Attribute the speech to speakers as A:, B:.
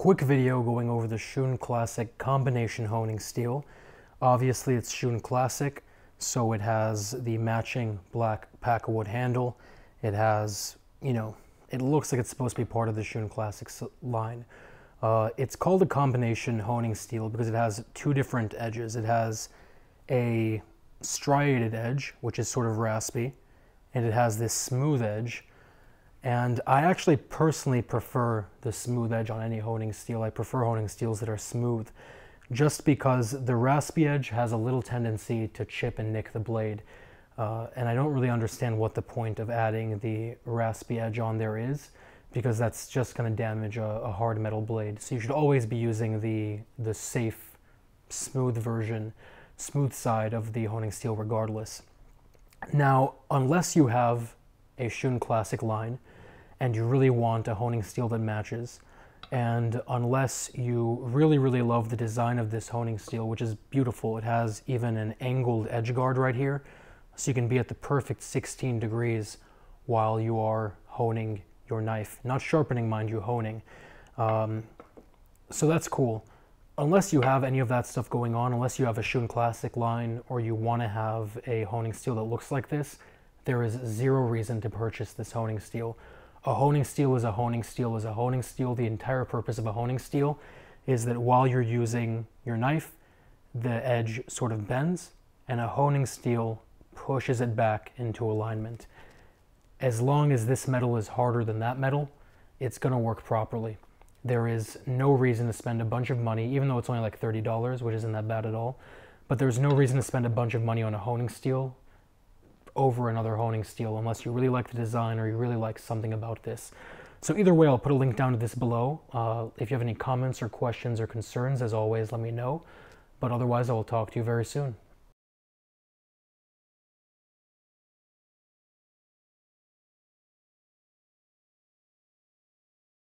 A: quick video going over the Shun Classic combination honing steel. Obviously it's Shun Classic, so it has the matching black wood handle. It has, you know, it looks like it's supposed to be part of the Shun Classic line. Uh, it's called a combination honing steel because it has two different edges. It has a striated edge, which is sort of raspy, and it has this smooth edge, and I actually personally prefer the smooth edge on any honing steel. I prefer honing steels that are smooth just because the raspy edge has a little tendency to chip and nick the blade. Uh, and I don't really understand what the point of adding the raspy edge on there is because that's just going to damage a, a, hard metal blade. So you should always be using the, the safe, smooth version, smooth side of the honing steel regardless. Now, unless you have a Shun Classic line, and you really want a honing steel that matches. And unless you really, really love the design of this honing steel, which is beautiful, it has even an angled edge guard right here, so you can be at the perfect 16 degrees while you are honing your knife. Not sharpening, mind you, honing. Um, so that's cool. Unless you have any of that stuff going on, unless you have a Shun Classic line or you want to have a honing steel that looks like this, there is zero reason to purchase this honing steel. A honing steel is a honing steel is a honing steel. The entire purpose of a honing steel is that while you're using your knife, the edge sort of bends, and a honing steel pushes it back into alignment. As long as this metal is harder than that metal, it's going to work properly. There is no reason to spend a bunch of money, even though it's only like $30, which isn't that bad at all, but there's no reason to spend a bunch of money on a honing steel over another honing steel unless you really like the design or you really like something about this. So either way, I'll put a link down to this below. Uh, if you have any comments or questions or concerns, as always, let me know. But otherwise, I will talk to you very soon.